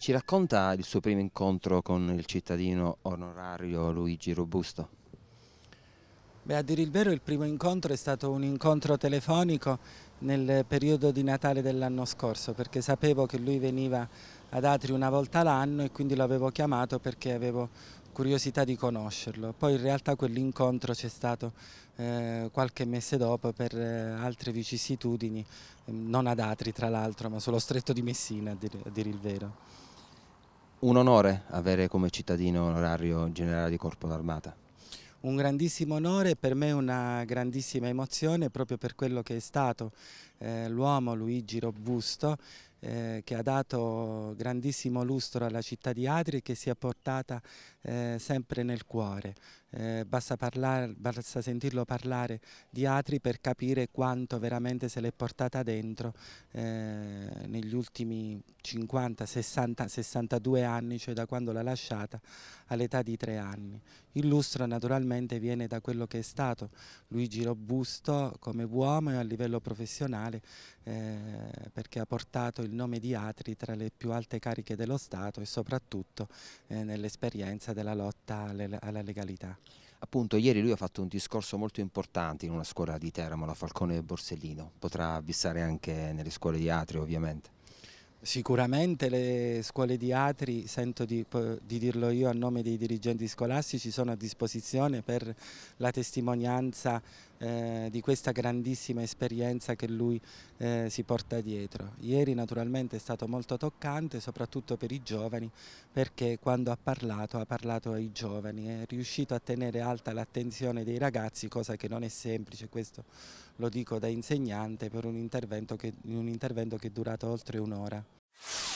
Ci racconta il suo primo incontro con il cittadino onorario Luigi Robusto? Beh, a dire il vero il primo incontro è stato un incontro telefonico nel periodo di Natale dell'anno scorso perché sapevo che lui veniva ad Atri una volta l'anno e quindi lo avevo chiamato perché avevo curiosità di conoscerlo. Poi in realtà quell'incontro c'è stato eh, qualche mese dopo per eh, altre vicissitudini, ehm, non ad Atri tra l'altro, ma sullo stretto di Messina a dire, a dire il vero un onore avere come cittadino onorario generale di Corpo d'Armata. Un grandissimo onore, per me una grandissima emozione proprio per quello che è stato, eh, l'uomo Luigi Robusto eh, che ha dato grandissimo lustro alla città di Adri e che si è portata eh, sempre nel cuore. Eh, basta, parlare, basta, sentirlo parlare di Atri per capire quanto veramente se l'è portata dentro eh, negli ultimi 50, 60, 62 anni, cioè da quando l'ha lasciata all'età di tre anni. Il lustro naturalmente viene da quello che è stato Luigi Robusto come uomo e a livello professionale nazionale eh, perché ha portato il nome di Atri tra le più alte cariche dello Stato e soprattutto eh, nell'esperienza della lotta alle, alla legalità. Appunto, ieri lui ha fatto un discorso molto importante in una scuola di Teramo, la Falcone e Borsellino. Potrà avvissare anche nelle scuole di Atri, ovviamente. Sicuramente le scuole di Atri, sento di, di, dirlo io a nome dei dirigenti scolastici, sono a disposizione per la testimonianza eh, di questa grandissima esperienza che lui eh, si porta dietro. Ieri naturalmente è stato molto toccante, soprattutto per i giovani, perché quando ha parlato ha parlato ai giovani, è riuscito a tenere alta l'attenzione dei ragazzi, cosa che non è semplice, questo lo dico da insegnante, per un intervento che, un intervento che è durato oltre un'ora.